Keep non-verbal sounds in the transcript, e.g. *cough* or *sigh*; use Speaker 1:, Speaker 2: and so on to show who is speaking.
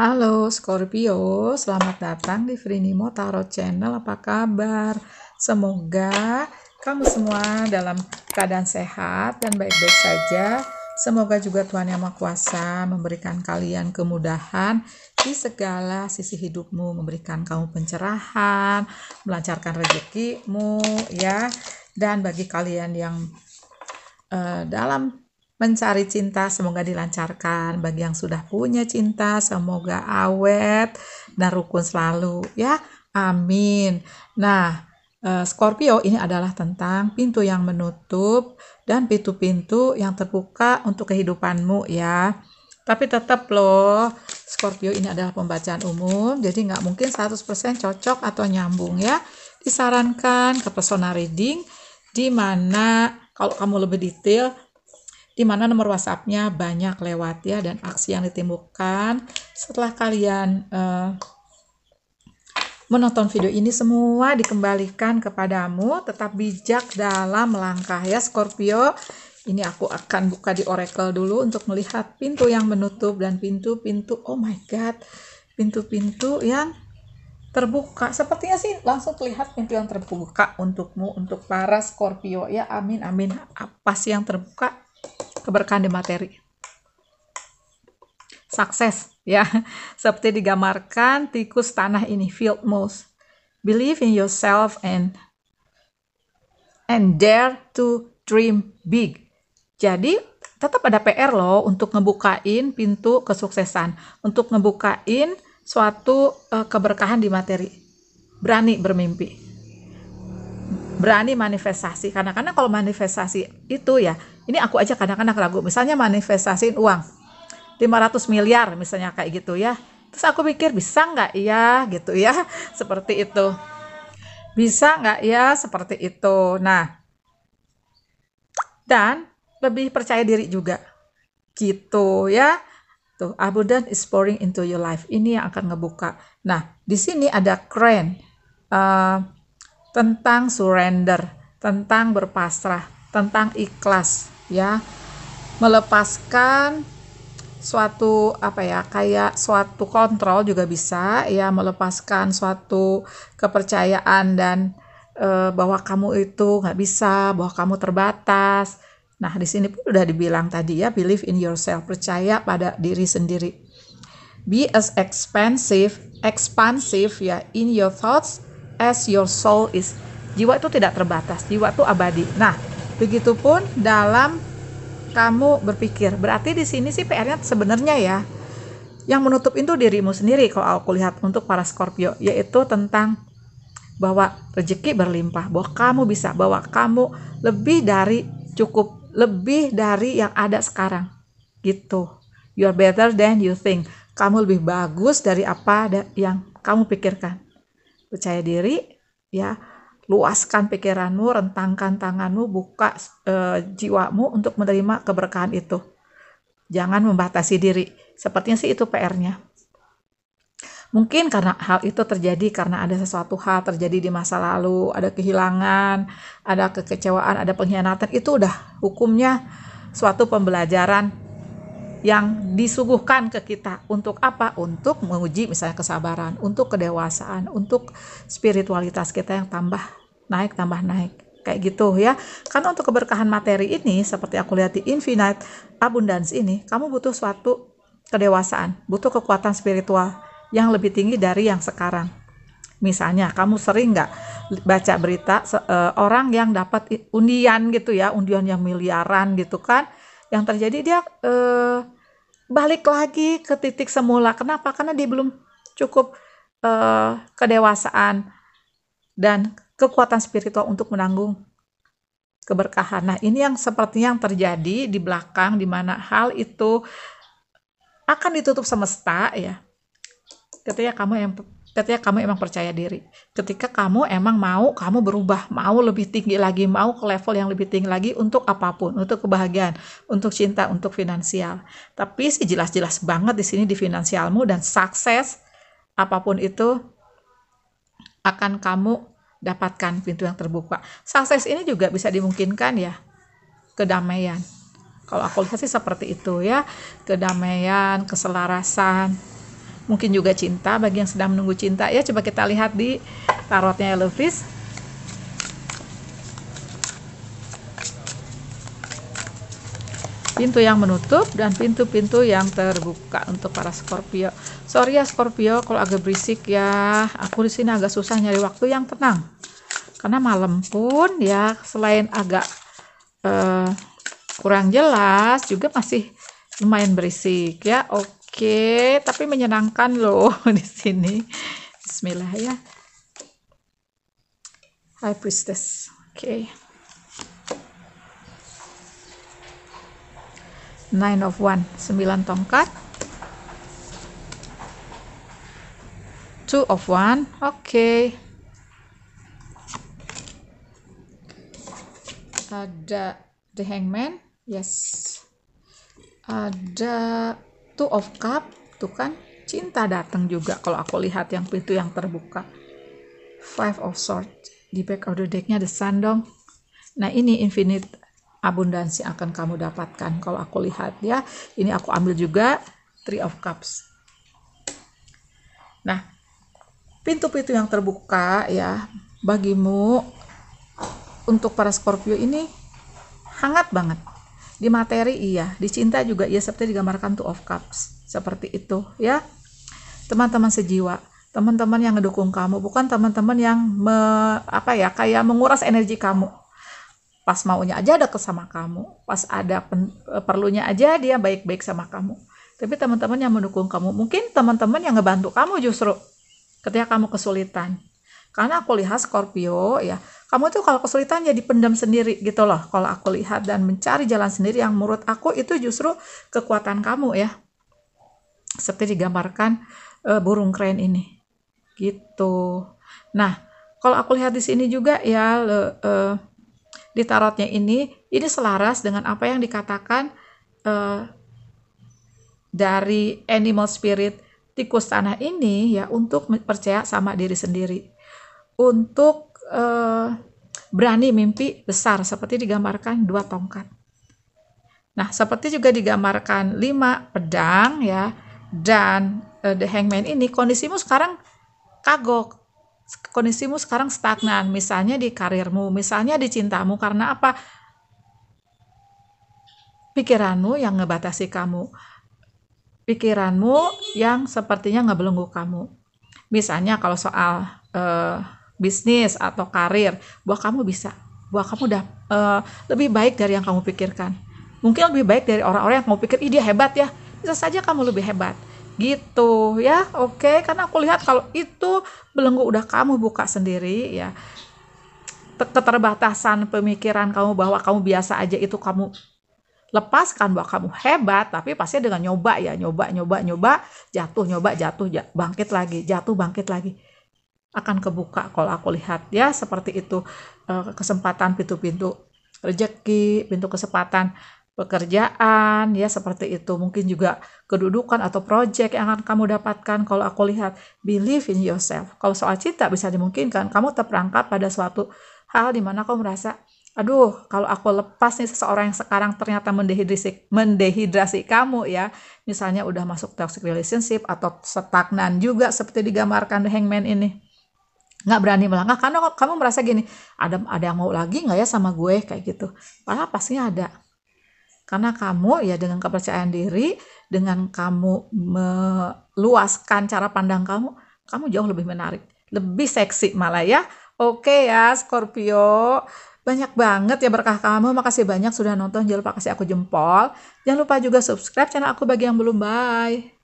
Speaker 1: Halo Scorpio, selamat datang di Frinimo Tarot Channel. Apa kabar? Semoga kamu semua dalam keadaan sehat dan baik-baik saja. Semoga juga Tuhan Yang Maha Kuasa memberikan kalian kemudahan di segala sisi hidupmu, memberikan kamu pencerahan, melancarkan rezekimu ya. Dan bagi kalian yang uh, dalam mencari cinta semoga dilancarkan bagi yang sudah punya cinta semoga awet dan rukun selalu ya amin nah eh, Scorpio ini adalah tentang pintu yang menutup dan pintu-pintu yang terbuka untuk kehidupanmu ya tapi tetap loh Scorpio ini adalah pembacaan umum jadi nggak mungkin 100% cocok atau nyambung ya disarankan ke personal reading di mana kalau kamu lebih detail di mana nomor WhatsApp-nya banyak lewat ya dan aksi yang ditimbulkan setelah kalian uh, menonton video ini semua dikembalikan kepadamu tetap bijak dalam langkah ya Scorpio ini aku akan buka di oracle dulu untuk melihat pintu yang menutup dan pintu-pintu oh my god pintu-pintu yang terbuka sepertinya sih langsung terlihat pintu yang terbuka untukmu untuk para Scorpio ya amin amin apa sih yang terbuka keberkahan di materi. Sukses, ya. *laughs* Seperti digambarkan tikus tanah ini, field mouse. Believe in yourself and and dare to dream big. Jadi tetap ada PR loh untuk ngebukain pintu kesuksesan, untuk ngebukain suatu uh, keberkahan di materi. Berani bermimpi. Berani manifestasi karena karena kalau manifestasi itu ya ini aku aja kadang-kadang ragu misalnya manifestasiin uang 500 miliar misalnya kayak gitu ya terus aku pikir bisa nggak ya gitu ya *laughs* seperti itu bisa nggak ya seperti itu nah dan lebih percaya diri juga gitu ya tuh abundance is pouring into your life ini yang akan ngebuka nah di sini ada keren uh, tentang surrender tentang berpasrah tentang ikhlas ya melepaskan suatu apa ya kayak suatu kontrol juga bisa ya melepaskan suatu kepercayaan dan e, bahwa kamu itu nggak bisa bahwa kamu terbatas nah di sini pun udah dibilang tadi ya believe in yourself percaya pada diri sendiri be as expansive expansive ya in your thoughts as your soul is jiwa itu tidak terbatas jiwa itu abadi nah Begitupun dalam kamu berpikir. Berarti di sini sih PR-nya sebenarnya ya yang menutup itu dirimu sendiri kalau aku lihat untuk para Scorpio yaitu tentang bahwa rezeki berlimpah, bahwa kamu bisa, bahwa kamu lebih dari cukup, lebih dari yang ada sekarang. Gitu. You are better than you think. Kamu lebih bagus dari apa yang kamu pikirkan. Percaya diri, ya luaskan pikiranmu, rentangkan tanganmu, buka e, jiwamu untuk menerima keberkahan itu. Jangan membatasi diri. Sepertinya sih itu PR-nya. Mungkin karena hal itu terjadi karena ada sesuatu hal terjadi di masa lalu, ada kehilangan, ada kekecewaan, ada pengkhianatan, itu udah hukumnya suatu pembelajaran yang disuguhkan ke kita untuk apa? Untuk menguji misalnya kesabaran, untuk kedewasaan, untuk spiritualitas kita yang tambah naik tambah naik kayak gitu ya. Karena untuk keberkahan materi ini seperti aku lihat di infinite abundance ini, kamu butuh suatu kedewasaan, butuh kekuatan spiritual yang lebih tinggi dari yang sekarang. Misalnya, kamu sering nggak baca berita uh, orang yang dapat undian gitu ya, undian yang miliaran gitu kan? yang terjadi dia eh, balik lagi ke titik semula kenapa karena dia belum cukup eh, kedewasaan dan kekuatan spiritual untuk menanggung keberkahan. Nah, ini yang seperti yang terjadi di belakang di mana hal itu akan ditutup semesta ya. Ketika kamu yang ketika kamu emang percaya diri ketika kamu emang mau kamu berubah mau lebih tinggi lagi mau ke level yang lebih tinggi lagi untuk apapun untuk kebahagiaan untuk cinta untuk finansial tapi sih jelas-jelas banget di sini di finansialmu dan sukses apapun itu akan kamu dapatkan pintu yang terbuka sukses ini juga bisa dimungkinkan ya kedamaian kalau aku lihat sih seperti itu ya kedamaian keselarasan mungkin juga cinta bagi yang sedang menunggu cinta ya coba kita lihat di tarotnya Elvis pintu yang menutup dan pintu-pintu yang terbuka untuk para Scorpio. Sorry ya Scorpio kalau agak berisik ya. Aku di sini agak susah nyari waktu yang tenang. Karena malam pun ya selain agak uh, kurang jelas juga masih lumayan berisik ya. Oke. Oke, tapi menyenangkan loh *laughs* di sini bismillah ya high priestess oke okay. nine of one sembilan tongkat two of one oke okay. ada the hangman yes ada two of cup tuh kan cinta datang juga kalau aku lihat yang pintu yang terbuka five of Swords di back of the decknya ada sandong. nah ini infinite abundansi akan kamu dapatkan kalau aku lihat ya ini aku ambil juga three of cups nah pintu-pintu yang terbuka ya bagimu untuk para Scorpio ini hangat banget di materi iya, di cinta juga iya seperti digambarkan Two of Cups. Seperti itu ya. Teman-teman sejiwa, teman-teman yang ngedukung kamu, bukan teman-teman yang me, apa ya, kayak menguras energi kamu. Pas maunya aja ada kesama kamu, pas ada pen, e, perlunya aja dia baik-baik sama kamu. Tapi teman-teman yang mendukung kamu, mungkin teman-teman yang ngebantu kamu justru ketika kamu kesulitan karena aku lihat Scorpio ya, kamu tuh kalau kesulitan jadi ya pendam sendiri gitu loh. Kalau aku lihat dan mencari jalan sendiri yang menurut aku itu justru kekuatan kamu ya. Seperti digambarkan e, burung keren ini. Gitu. Nah, kalau aku lihat di sini juga ya le, e, di tarotnya ini ini selaras dengan apa yang dikatakan e, dari animal spirit tikus tanah ini ya untuk percaya sama diri sendiri untuk uh, berani mimpi besar seperti digambarkan dua tongkat. Nah, seperti juga digambarkan lima pedang ya dan uh, the hangman ini kondisimu sekarang kagok. Kondisimu sekarang stagnan, misalnya di karirmu, misalnya di cintamu karena apa? Pikiranmu yang ngebatasi kamu. Pikiranmu yang sepertinya ngebelenggu kamu. Misalnya kalau soal uh, bisnis atau karir bahwa kamu bisa bahwa kamu udah uh, lebih baik dari yang kamu pikirkan mungkin lebih baik dari orang-orang yang kamu pikir ih dia hebat ya bisa saja kamu lebih hebat gitu ya oke okay? karena aku lihat kalau itu belenggu udah kamu buka sendiri ya keterbatasan pemikiran kamu bahwa kamu biasa aja itu kamu lepaskan bahwa kamu hebat tapi pasti dengan nyoba ya nyoba nyoba nyoba jatuh nyoba jatuh bangkit lagi jatuh bangkit lagi akan kebuka kalau aku lihat ya seperti itu eh, kesempatan pintu-pintu rejeki pintu kesempatan pekerjaan ya seperti itu mungkin juga kedudukan atau project yang akan kamu dapatkan kalau aku lihat believe in yourself kalau soal cita bisa dimungkinkan kamu terperangkap pada suatu hal di mana kamu merasa aduh kalau aku lepas nih seseorang yang sekarang ternyata mendehidrasi mendehidrasi kamu ya misalnya udah masuk toxic relationship atau stagnan juga seperti digambarkan the hangman ini nggak berani melangkah karena kamu merasa gini ada ada yang mau lagi nggak ya sama gue kayak gitu padahal pasti ada karena kamu ya dengan kepercayaan diri dengan kamu meluaskan cara pandang kamu kamu jauh lebih menarik lebih seksi malah ya oke ya Scorpio banyak banget ya berkah kamu makasih banyak sudah nonton jangan lupa kasih aku jempol jangan lupa juga subscribe channel aku bagi yang belum bye